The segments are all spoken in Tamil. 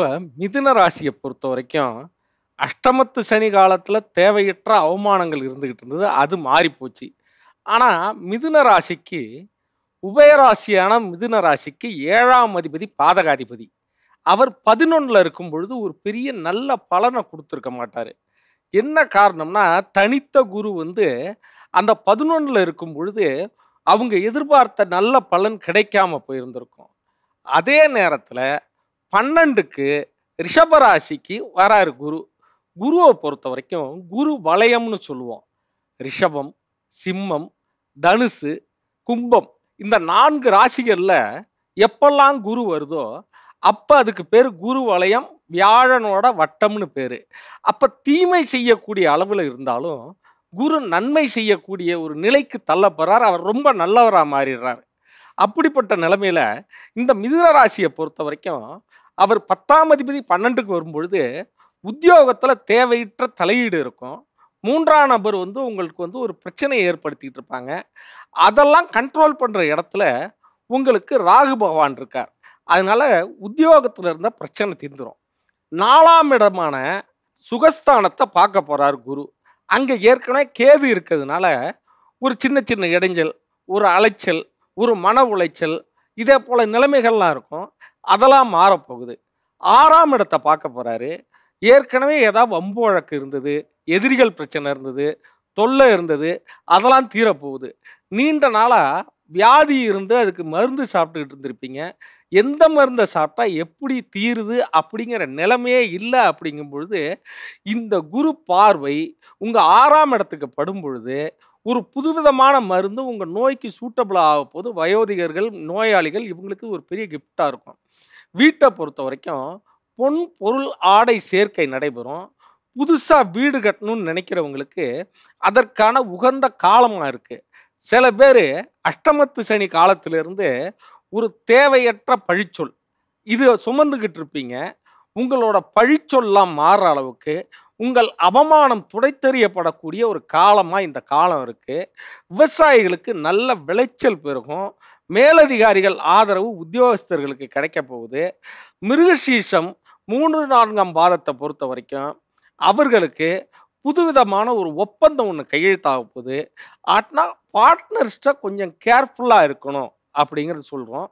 இப்போ மிதுன ராசியை பொறுத்த வரைக்கும் அஷ்டமத்து சனி காலத்தில் தேவையற்ற அவமானங்கள் இருந்துக்கிட்டு இருந்தது அது மாறிப்போச்சு ஆனால் மிதுன ராசிக்கு உபயராசியான மிதுன ராசிக்கு ஏழாம் அதிபதி பாதகாதிபதி அவர் பதினொன்றில் இருக்கும் பொழுது ஒரு பெரிய நல்ல பலனை கொடுத்துருக்க மாட்டார் என்ன காரணம்னா தனித்த குரு வந்து அந்த பதினொன்றில் இருக்கும் பொழுது அவங்க எதிர்பார்த்த நல்ல பலன் கிடைக்காம போயிருந்திருக்கும் அதே நேரத்தில் பன்னெண்டுக்கு ரிஷபராசிக்கு வராரு குரு குருவை பொறுத்த வரைக்கும் குரு வளையம்னு சொல்லுவோம் ரிஷபம் சிம்மம் தனுசு கும்பம் இந்த நான்கு ராசிகளில் எப்பெல்லாம் குரு வருதோ அப்போ அதுக்கு பேர் குரு வளையம் வியாழனோட வட்டம்னு பேர் அப்போ தீமை செய்யக்கூடிய அளவில் இருந்தாலும் குரு நன்மை செய்யக்கூடிய ஒரு நிலைக்கு தள்ளப்படுறார் அவர் ரொம்ப நல்லவராக மாறிடுறார் அப்படிப்பட்ட நிலைமையில் இந்த மிதுன ராசியை பொறுத்த வரைக்கும் அவர் பத்தாம் அதிபதி பன்னெண்டுக்கு வரும்பொழுது உத்தியோகத்தில் தேவையற்ற தலையீடு இருக்கும் மூன்றாம் நபர் வந்து உங்களுக்கு வந்து ஒரு பிரச்சனையை ஏற்படுத்திகிட்டு இருப்பாங்க அதெல்லாம் கண்ட்ரோல் பண்ணுற இடத்துல உங்களுக்கு ராகு பகவான் இருக்கார் அதனால் உத்தியோகத்தில் இருந்தால் பிரச்சனை தீர்ந்துடும் நாலாம் இடமான சுகஸ்தானத்தை பார்க்க போகிறார் குரு அங்கே ஏற்கனவே கேது இருக்கிறதுனால ஒரு சின்ன சின்ன இடைஞ்சல் ஒரு அலைச்சல் ஒரு மன உளைச்சல் இதே போல் நிலைமைகள்லாம் இருக்கும் அதெல்லாம் மாறப்போகுது ஆறாம் இடத்தை பார்க்க போகிறாரு ஏற்கனவே ஏதாவது வம்பு வழக்கு இருந்தது எதிரிகள் பிரச்சனை இருந்தது தொல்லை இருந்தது அதெல்லாம் தீரப்போகுது நீண்ட நாளாக வியாதி இருந்து அதுக்கு மருந்து சாப்பிட்டுக்கிட்டு இருந்திருப்பீங்க எந்த மருந்தை சாப்பிட்டா எப்படி தீருது அப்படிங்கிற நிலைமையே இல்லை அப்படிங்கும் பொழுது இந்த குரு பார்வை உங்கள் ஆறாம் இடத்துக்கு படும் பொழுது ஒரு புதுவிதமான மருந்து உங்கள் நோய்க்கு சூட்டபிள் ஆக போது வயோதிகர்கள் நோயாளிகள் இவங்களுக்கு ஒரு பெரிய கிஃப்டாக இருக்கும் வீட்டை பொறுத்த வரைக்கும் பொன் பொருள் ஆடை சேர்க்கை நடைபெறும் புதுசாக வீடு கட்டணும்னு நினைக்கிறவங்களுக்கு அதற்கான உகந்த காலமாக இருக்குது சில பேர் அஷ்டமத்து சனி காலத்திலிருந்து ஒரு தேவையற்ற பழிச்சொல் இது சுமந்துக்கிட்டு இருப்பீங்க உங்களோட பழிச்சொல்லாம் மாறுற அளவுக்கு உங்கள் அவமானம் துடைத்தெறியப்படக்கூடிய ஒரு காலமாக இந்த காலம் இருக்குது விவசாயிகளுக்கு நல்ல விளைச்சல் பெருகும் மேலதிகாரிகள் ஆதரவு உத்தியோகஸ்தர்களுக்கு கிடைக்க போகுது மிருகசீஷம் மூன்று நான்காம் பாதத்தை பொறுத்த வரைக்கும் அவர்களுக்கு புதுவிதமான ஒரு ஒப்பந்தம் ஒன்று கையெழுத்தாக போகுது ஆட்னா பார்ட்னர்ஸ்ட்டை கொஞ்சம் கேர்ஃபுல்லாக இருக்கணும் அப்படிங்கிறது சொல்கிறோம்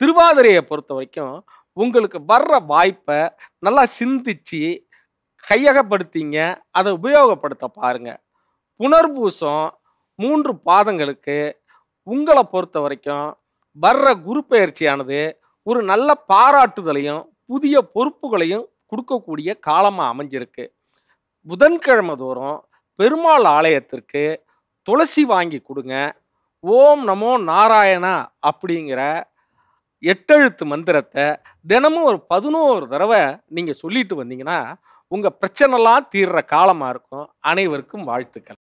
திருவாதிரையை பொறுத்த வரைக்கும் உங்களுக்கு வர்ற வாய்ப்பை நல்லா சிந்திச்சு கையகப்படுத்திங்க அதை உபயோகப்படுத்த பாருங்க புனர்பூசம் மூன்று பாதங்களுக்கு உங்களை பொறுத்த வரைக்கும் வர்ற குரு பயிற்சியானது ஒரு நல்ல பாராட்டுதலையும் புதிய பொறுப்புகளையும் கொடுக்கக்கூடிய காலமாக அமைஞ்சிருக்கு புதன்கிழமை தோறும் பெருமாள் ஆலயத்திற்கு துளசி வாங்கி கொடுங்க ஓம் நமோ நாராயணா அப்படிங்கிற எட்டெழுத்து மந்திரத்தை தினமும் ஒரு பதினோரு தடவை நீங்கள் சொல்லிட்டு வந்தீங்கன்னா உங்கள் பிரச்சனைலாம் தீர்ற காலமாக இருக்கும் அனைவருக்கும் வாழ்த்துக்கள்